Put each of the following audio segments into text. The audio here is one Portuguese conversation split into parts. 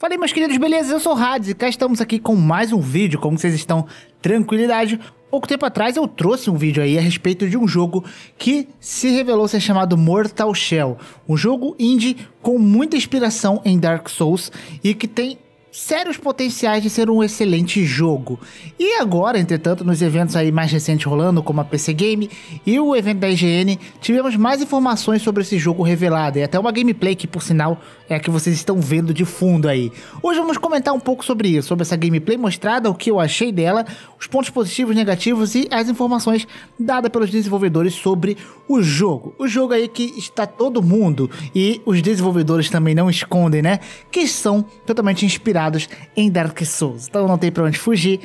Falei, meus queridos, beleza? Eu sou o Hades e cá estamos aqui com mais um vídeo, como vocês estão, tranquilidade. Pouco tempo atrás eu trouxe um vídeo aí a respeito de um jogo que se revelou ser chamado Mortal Shell, um jogo indie com muita inspiração em Dark Souls e que tem sérios potenciais de ser um excelente jogo. E agora, entretanto, nos eventos aí mais recentes rolando, como a PC Game e o evento da IGN, tivemos mais informações sobre esse jogo revelado e até uma gameplay que, por sinal, é a que vocês estão vendo de fundo aí. Hoje vamos comentar um pouco sobre isso, sobre essa gameplay mostrada, o que eu achei dela, os pontos positivos, negativos e as informações dadas pelos desenvolvedores sobre o jogo. O jogo aí que está todo mundo e os desenvolvedores também não escondem, né? Que são totalmente inspirados em Dark Souls. Então não tem para onde fugir,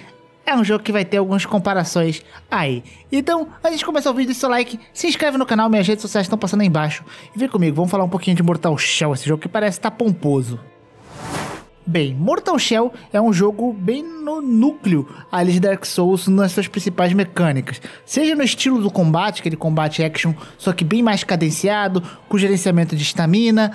é um jogo que vai ter algumas comparações aí. Então, antes de começar o vídeo, deixa seu like, se inscreve no canal, minhas redes sociais estão passando aí embaixo. E vem comigo, vamos falar um pouquinho de Mortal Shell, esse jogo que parece estar tá pomposo. Bem, Mortal Shell é um jogo bem no núcleo ali de Dark Souls nas suas principais mecânicas. Seja no estilo do combate, aquele combate action, só que bem mais cadenciado, com gerenciamento de estamina,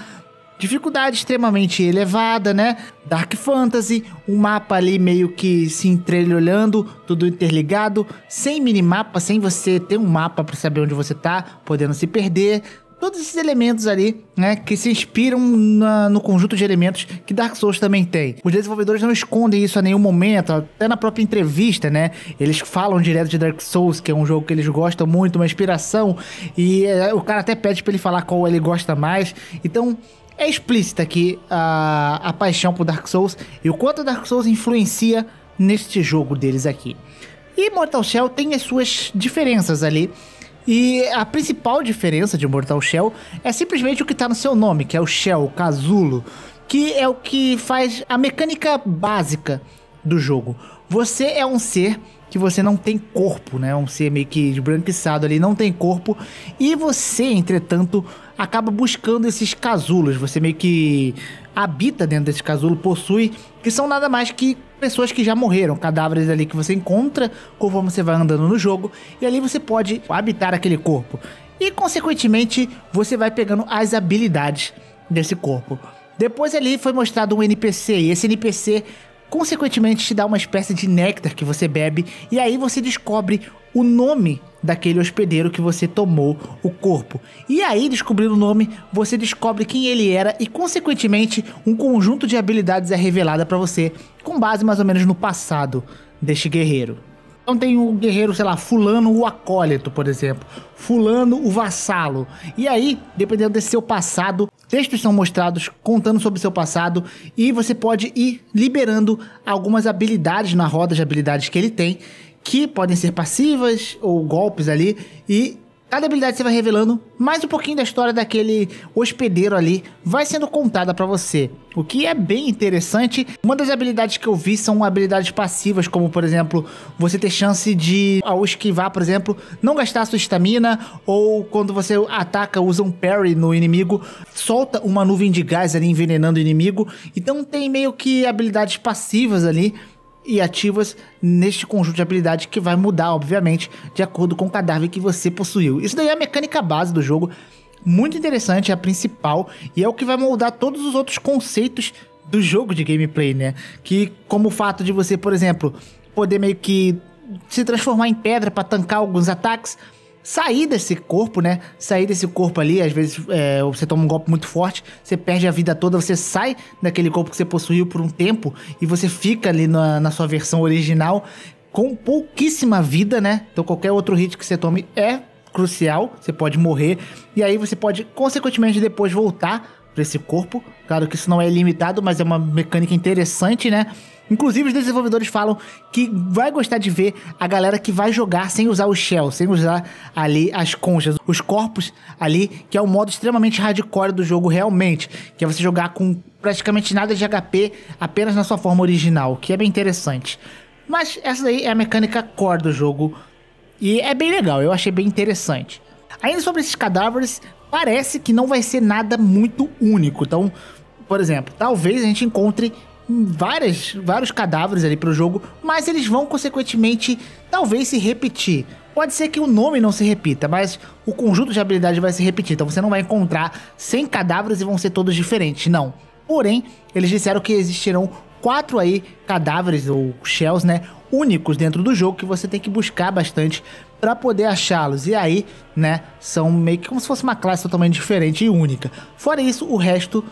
dificuldade extremamente elevada, né? Dark Fantasy, um mapa ali meio que se entreolhando, tudo interligado, sem minimapa, sem você ter um mapa para saber onde você tá, podendo se perder todos esses elementos ali, né, que se inspiram na, no conjunto de elementos que Dark Souls também tem. Os desenvolvedores não escondem isso a nenhum momento, até na própria entrevista, né? Eles falam direto de Dark Souls, que é um jogo que eles gostam muito, uma inspiração, e é, o cara até pede para ele falar qual ele gosta mais. Então, é explícita aqui a, a paixão por Dark Souls e o quanto Dark Souls influencia neste jogo deles aqui. E Mortal Shell tem as suas diferenças ali e a principal diferença de Mortal Shell é simplesmente o que está no seu nome, que é o Shell, o casulo, que é o que faz a mecânica básica do jogo. Você é um ser que você não tem corpo, né? Um ser meio que esbranquiçado ali, não tem corpo. E você, entretanto, acaba buscando esses casulos. Você meio que habita dentro desse casulo, possui, que são nada mais que pessoas que já morreram, cadáveres ali que você encontra conforme você vai andando no jogo, e ali você pode habitar aquele corpo. E consequentemente, você vai pegando as habilidades desse corpo. Depois ali foi mostrado um NPC, e esse NPC Consequentemente, te dá uma espécie de néctar que você bebe e aí você descobre o nome daquele hospedeiro que você tomou o corpo. E aí, descobrindo o nome, você descobre quem ele era e, consequentemente, um conjunto de habilidades é revelada para você, com base mais ou menos no passado deste guerreiro. Então tem o um guerreiro, sei lá, fulano o acólito, por exemplo. Fulano o vassalo. E aí, dependendo desse seu passado, Textos são mostrados contando sobre seu passado e você pode ir liberando algumas habilidades na roda de habilidades que ele tem, que podem ser passivas ou golpes ali, e Cada habilidade você vai revelando, mais um pouquinho da história daquele hospedeiro ali vai sendo contada para você. O que é bem interessante. Uma das habilidades que eu vi são habilidades passivas, como por exemplo, você ter chance de, ao esquivar, por exemplo, não gastar sua estamina, ou quando você ataca, usa um parry no inimigo, solta uma nuvem de gás ali envenenando o inimigo. Então tem meio que habilidades passivas ali e ativas neste conjunto de habilidades que vai mudar, obviamente, de acordo com o cadáver que você possuiu. Isso daí é a mecânica base do jogo, muito interessante, é a principal e é o que vai moldar todos os outros conceitos do jogo de gameplay, né? Que como o fato de você, por exemplo, poder meio que se transformar em pedra para tancar alguns ataques, sair desse corpo, né? Sair desse corpo ali, às vezes é, você toma um golpe muito forte, você perde a vida toda, você sai daquele corpo que você possuiu por um tempo e você fica ali na, na sua versão original com pouquíssima vida, né? Então qualquer outro hit que você tome é crucial, você pode morrer e aí você pode consequentemente depois voltar para esse corpo. Claro que isso não é limitado, mas é uma mecânica interessante, né? Inclusive, os desenvolvedores falam que vai gostar de ver a galera que vai jogar sem usar o shell, sem usar ali as conchas, os corpos ali, que é um modo extremamente hardcore do jogo realmente, que é você jogar com praticamente nada de HP, apenas na sua forma original, que é bem interessante. Mas essa daí é a mecânica core do jogo e é bem legal, eu achei bem interessante. Ainda sobre esses cadáveres, parece que não vai ser nada muito único, então, por exemplo, talvez a gente encontre várias, vários cadáveres ali para o jogo, mas eles vão consequentemente talvez se repetir. Pode ser que o nome não se repita, mas o conjunto de habilidades vai se repetir. Então você não vai encontrar 100 cadáveres e vão ser todos diferentes, não. Porém, eles disseram que existirão quatro aí cadáveres ou shells, né, únicos dentro do jogo que você tem que buscar bastante para poder achá-los. E aí, né, são meio que como se fosse uma classe totalmente diferente e única. Fora isso, o resto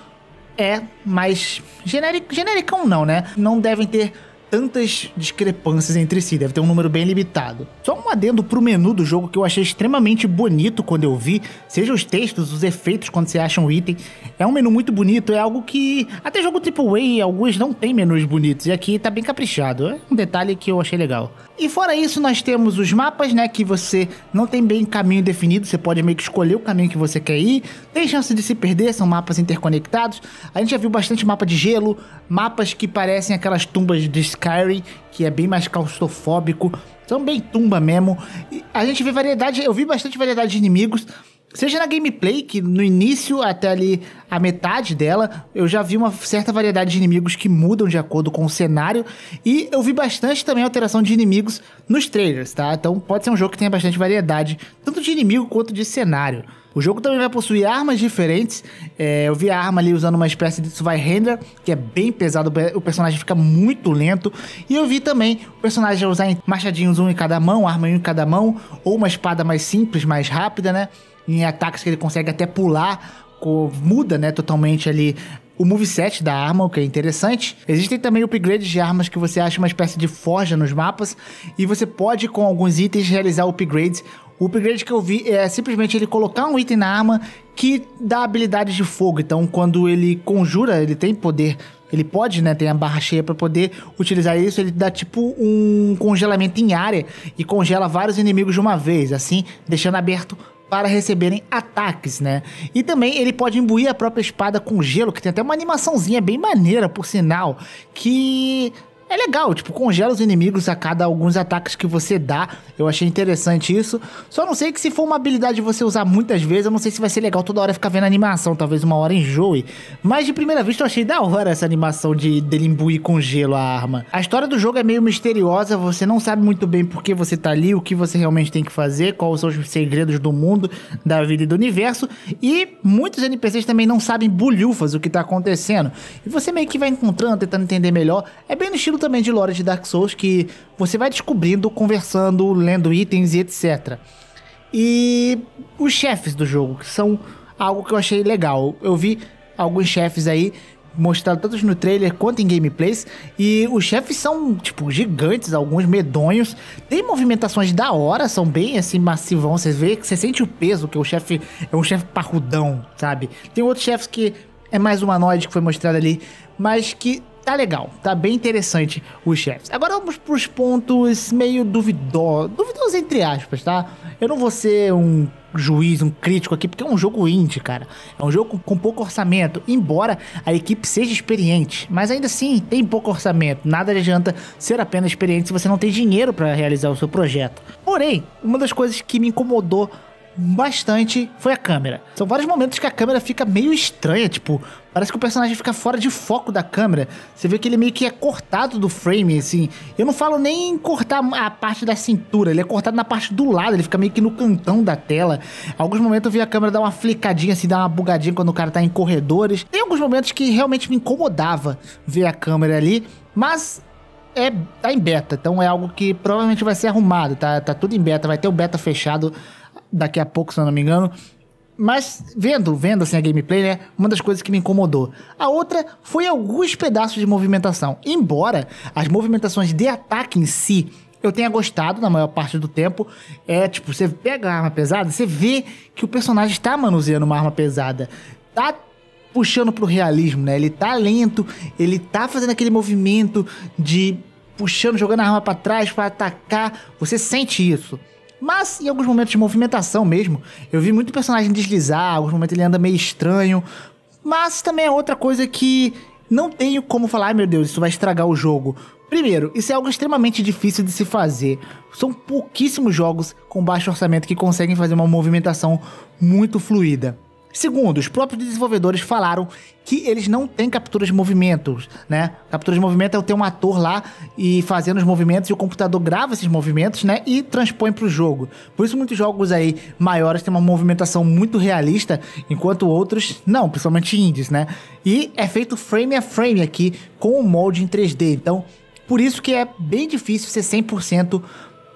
é mais genérico não, né? Não devem ter tantas discrepâncias entre si, deve ter um número bem limitado. Só um adendo pro menu do jogo que eu achei extremamente bonito quando eu vi, seja os textos, os efeitos quando você acha um item. É um menu muito bonito, é algo que até jogo AAA, alguns não tem menus bonitos, e aqui tá bem caprichado. É um detalhe que eu achei legal. E fora isso, nós temos os mapas, né, que você não tem bem caminho definido, você pode meio que escolher o caminho que você quer ir, tem chance de se perder, são mapas interconectados. A gente já viu bastante mapa de gelo, mapas que parecem aquelas tumbas de Skyrim, que é bem mais claustrofóbico, também tumba mesmo. E a gente vê variedade, eu vi bastante variedade de inimigos. Seja na gameplay, que no início até ali a metade dela, eu já vi uma certa variedade de inimigos que mudam de acordo com o cenário. E eu vi bastante também alteração de inimigos nos trailers, tá? Então pode ser um jogo que tenha bastante variedade, tanto de inimigo quanto de cenário. O jogo também vai possuir armas diferentes. É, eu vi a arma ali usando uma espécie de vai render, que é bem pesado, o personagem fica muito lento. E eu vi também o personagem usar machadinhos um em cada mão, arma em cada mão, ou uma espada mais simples, mais rápida, né? Em ataques que ele consegue até pular, muda, né, totalmente ali o moveset da arma, o que é interessante. Existem também upgrades de armas que você acha uma espécie de forja nos mapas, e você pode, com alguns itens, realizar upgrades o upgrade que eu vi é simplesmente ele colocar um item na arma que dá habilidades de fogo. Então, quando ele conjura, ele tem poder. Ele pode, né? Tem a barra cheia para poder utilizar isso. Ele dá tipo um congelamento em área e congela vários inimigos de uma vez, assim, deixando aberto para receberem ataques, né? E também ele pode imbuir a própria espada com gelo, que tem até uma animaçãozinha bem maneira, por sinal, que é legal, tipo, congela os inimigos a cada alguns ataques que você dá. Eu achei interessante isso. Só não sei que se for uma habilidade você usar muitas vezes, eu não sei se vai ser legal toda hora ficar vendo a animação, talvez uma hora enjoe. Mas de primeira vista eu achei da hora essa animação de dele imbuir com gelo a arma. A história do jogo é meio misteriosa, você não sabe muito bem por que você tá ali, o que você realmente tem que fazer, quais são os segredos do mundo, da vida e do universo. E muitos NPCs também não sabem bulhufas o que tá acontecendo. E você meio que vai encontrando, tentando entender melhor. É bem no estilo estilo também de lore de Dark Souls que você vai descobrindo, conversando, lendo itens e etc. E os chefes do jogo, que são algo que eu achei legal. Eu vi alguns chefes aí mostrados tanto no trailer quanto em gameplays. E os chefes são, tipo, gigantes, alguns medonhos. Tem movimentações da hora, são bem assim, massivão. Você vê que você sente o peso, que o chefe é um chefe parrudão, sabe? Tem outros chefes que é mais humanoide que foi mostrado ali, mas que tá legal, tá bem interessante os chefes. Agora vamos pros pontos meio duvidosos, duvidosos entre aspas, tá? Eu não vou ser um juiz, um crítico aqui, porque é um jogo indie, cara. É um jogo com pouco orçamento, embora a equipe seja experiente, mas ainda assim tem pouco orçamento. Nada adianta ser apenas experiente se você não tem dinheiro para realizar o seu projeto. Porém, uma das coisas que me incomodou bastante foi a câmera. São vários momentos que a câmera fica meio estranha, tipo, parece que o personagem fica fora de foco da câmera. Você vê que ele meio que é cortado do frame, assim. Eu não falo nem cortar a parte da cintura, ele é cortado na parte do lado, ele fica meio que no cantão da tela. Alguns momentos eu vi a câmera dar uma flicadinha, assim, dar uma bugadinha quando o cara tá em corredores. Tem alguns momentos que realmente me incomodava ver a câmera ali, mas é, tá em beta, então é algo que provavelmente vai ser arrumado, tá, tá tudo em beta, vai ter o beta fechado daqui a pouco, se eu não me engano. Mas vendo, vendo assim a gameplay, né? Uma das coisas que me incomodou. A outra foi alguns pedaços de movimentação. Embora as movimentações de ataque em si eu tenha gostado na maior parte do tempo, é tipo, você pega a arma pesada, você vê que o personagem está manuseando uma arma pesada. Tá puxando pro realismo, né? Ele tá lento, ele tá fazendo aquele movimento de puxando, jogando a arma para trás para atacar. Você sente isso. Mas em alguns momentos de movimentação mesmo, eu vi muito personagem deslizar, alguns momentos ele anda meio estranho. Mas também é outra coisa que não tenho como falar, ai meu Deus, isso vai estragar o jogo. Primeiro, isso é algo extremamente difícil de se fazer. São pouquíssimos jogos com baixo orçamento que conseguem fazer uma movimentação muito fluida. Segundo, os próprios desenvolvedores falaram que eles não têm captura de movimentos, né? Captura de movimento é eu ter um ator lá e fazendo os movimentos e o computador grava esses movimentos, né? E transpõe para o jogo. Por isso muitos jogos aí maiores têm uma movimentação muito realista, enquanto outros não, principalmente indies, né? E é feito frame a frame aqui com o um molde em 3D. Então, por isso que é bem difícil ser 100%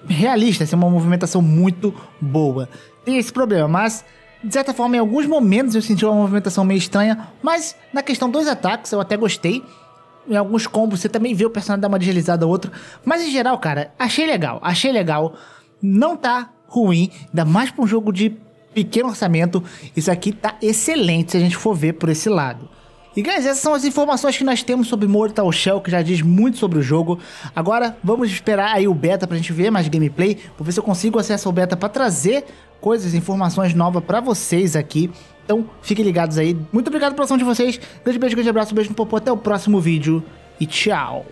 realista, ser uma movimentação muito boa. Tem esse problema, mas de certa forma, em alguns momentos eu senti uma movimentação meio estranha, mas na questão dos ataques eu até gostei. Em alguns combos você também vê o personagem dar uma deslizada ou outra. Mas em geral, cara, achei legal, achei legal. Não tá ruim, ainda mais pra um jogo de pequeno orçamento. Isso aqui tá excelente se a gente for ver por esse lado. E guys, essas são as informações que nós temos sobre Mortal Shell, que já diz muito sobre o jogo. Agora vamos esperar aí o beta pra gente ver mais gameplay. Vou ver se eu consigo acesso ao beta pra trazer coisas, informações novas pra vocês aqui. Então fiquem ligados aí. Muito obrigado pela ação de vocês. Grande beijo, grande abraço, beijo no popô. Até o próximo vídeo e tchau.